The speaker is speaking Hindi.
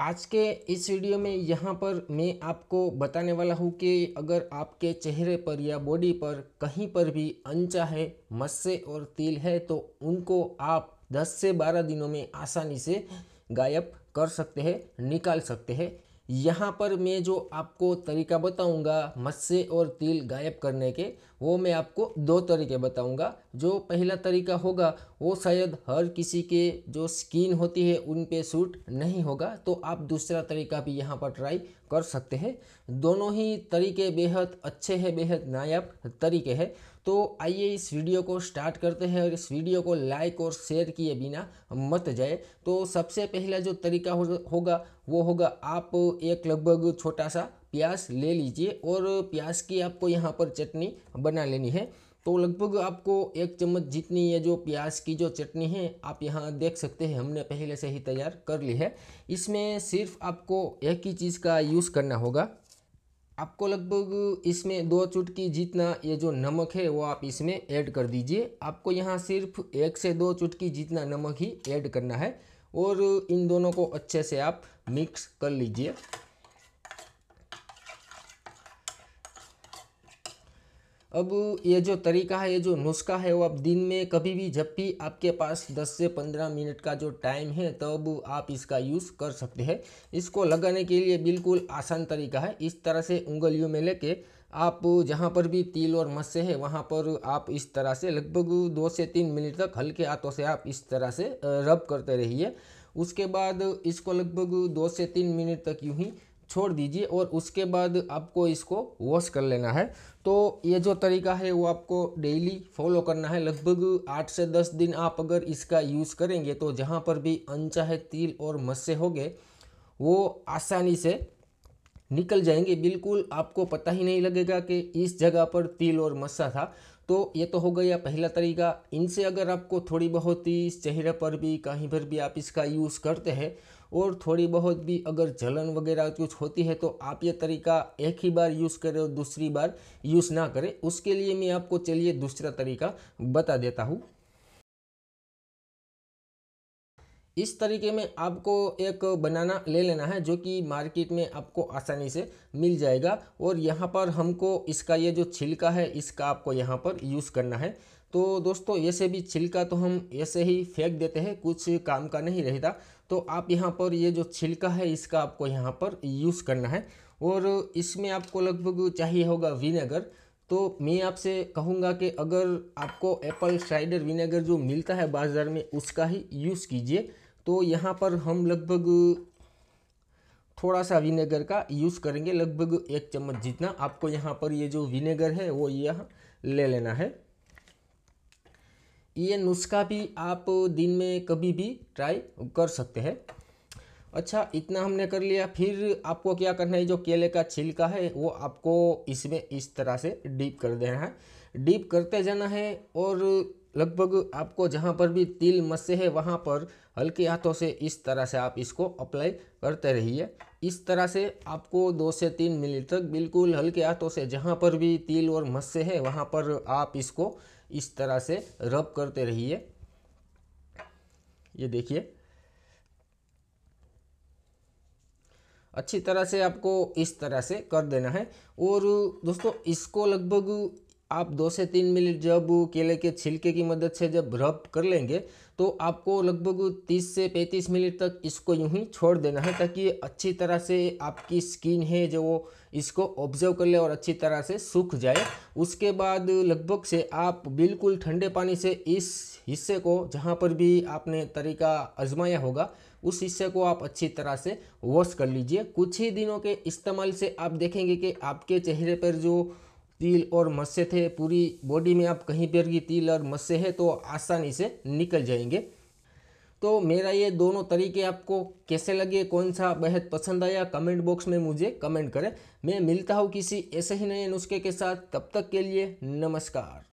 आज के इस वीडियो में यहाँ पर मैं आपको बताने वाला हूँ कि अगर आपके चेहरे पर या बॉडी पर कहीं पर भी अनचाहे मस्से और तिल है तो उनको आप 10 से 12 दिनों में आसानी से गायब कर सकते हैं निकाल सकते हैं यहाँ पर मैं जो आपको तरीका बताऊंगा मस्से और तिल गायब करने के वो मैं आपको दो तरीके बताऊंगा जो पहला तरीका होगा वो शायद हर किसी के जो स्किन होती है उन पे सूट नहीं होगा तो आप दूसरा तरीका भी यहाँ पर ट्राई कर सकते हैं दोनों ही तरीके बेहद अच्छे हैं बेहद नायाब तरीके हैं तो आइए इस वीडियो को स्टार्ट करते हैं और इस वीडियो को लाइक और शेयर किए बिना मत जाए तो सबसे पहला जो तरीका हो, होगा वो होगा आप एक लगभग छोटा सा प्याज ले लीजिए और प्याज की आपको यहाँ पर चटनी बना लेनी है तो लगभग आपको एक चम्मच जितनी ये जो प्याज की जो चटनी है आप यहाँ देख सकते हैं हमने पहले से ही तैयार कर ली है इसमें सिर्फ आपको एक ही चीज़ का यूज़ करना होगा आपको लगभग इसमें दो चुटकी जितना ये जो नमक है वो आप इसमें ऐड कर दीजिए आपको यहाँ सिर्फ एक से दो चुटकी जितना नमक ही ऐड करना है और इन दोनों को अच्छे से आप मिक्स कर लीजिए अब ये जो तरीका है ये जो नुस्खा है वो आप दिन में कभी भी जब भी आपके पास 10 से 15 मिनट का जो टाइम है तब तो आप इसका यूज़ कर सकते हैं इसको लगाने के लिए बिल्कुल आसान तरीका है इस तरह से उंगलियों में लेके आप जहाँ पर भी तिल और मस्से है वहाँ पर आप इस तरह से लगभग दो से तीन मिनट तक हल्के हाथों से आप इस तरह से रब करते रहिए उसके बाद इसको लगभग दो से तीन मिनट तक यूँ ही छोड़ दीजिए और उसके बाद आपको इसको वॉश कर लेना है तो ये जो तरीका है वो आपको डेली फॉलो करना है लगभग आठ से दस दिन आप अगर इसका यूज़ करेंगे तो जहाँ पर भी अनचाहे तिल और मस्से होंगे वो आसानी से निकल जाएंगे बिल्कुल आपको पता ही नहीं लगेगा कि इस जगह पर तिल और मस्सा था तो ये तो हो गया पहला तरीका इनसे अगर आपको थोड़ी बहुत ही चेहरे पर भी कहीं पर भी आप इसका यूज़ करते हैं और थोड़ी बहुत भी अगर जलन वगैरह कुछ होती है तो आप ये तरीका एक ही बार यूज़ करें और दूसरी बार यूज़ ना करें उसके लिए मैं आपको चलिए दूसरा तरीका बता देता हूँ इस तरीके में आपको एक बनाना ले लेना है जो कि मार्केट में आपको आसानी से मिल जाएगा और यहाँ पर हमको इसका ये जो छिलका है इसका आपको यहाँ पर यूज़ करना है तो दोस्तों ऐसे भी छिलका तो हम ऐसे ही फेंक देते हैं कुछ काम का नहीं रहता तो आप यहाँ पर ये जो छिलका है इसका आपको यहाँ पर यूज़ करना है और इसमें आपको लगभग चाहिए होगा विनेगर तो मैं आपसे कहूँगा कि अगर आपको एप्पल साइडर विनेगर जो मिलता है बाज़ार में उसका ही यूज़ कीजिए तो यहाँ पर हम लगभग थोड़ा सा विनेगर का यूज़ करेंगे लगभग एक चम्मच जितना आपको यहाँ पर ये जो विनेगर है वो यहाँ ले लेना है ये नुस्खा भी आप दिन में कभी भी ट्राई कर सकते हैं अच्छा इतना हमने कर लिया फिर आपको क्या करना है जो केले का छिलका है वो आपको इसमें इस तरह से डीप कर देना है डीप करते जाना है और लगभग आपको जहाँ पर भी तिल मस्से है वहाँ पर हल्के हाथों से इस तरह से आप इसको अप्लाई करते रहिए इस तरह से आपको दो से तीन मिनट तक बिल्कुल हल्के हाथों से जहाँ पर भी तिल और मस्से है वहाँ पर आप इसको इस तरह से रब करते रहिए ये देखिए अच्छी तरह से आपको इस तरह से कर देना है और दोस्तों इसको लगभग आप दो से तीन मिनट जब केले के छिलके की मदद से जब रब कर लेंगे तो आपको लगभग तीस से पैंतीस मिनट तक इसको यूं ही छोड़ देना है ताकि अच्छी तरह से आपकी स्किन है जो वो इसको ऑब्जर्व कर ले और अच्छी तरह से सूख जाए उसके बाद लगभग से आप बिल्कुल ठंडे पानी से इस हिस्से को जहाँ पर भी आपने तरीका आजमाया होगा उस हिस्से को आप अच्छी तरह से वॉश कर लीजिए कुछ ही दिनों के इस्तेमाल से आप देखेंगे कि आपके चेहरे पर जो तिल और मस्से थे पूरी बॉडी में आप कहीं पर भी तिल और मस्से है तो आसानी से निकल जाएंगे तो मेरा ये दोनों तरीके आपको कैसे लगे कौन सा बेहद पसंद आया कमेंट बॉक्स में मुझे कमेंट करें मैं मिलता हूँ किसी ऐसे ही नए नुस्खे के साथ तब तक के लिए नमस्कार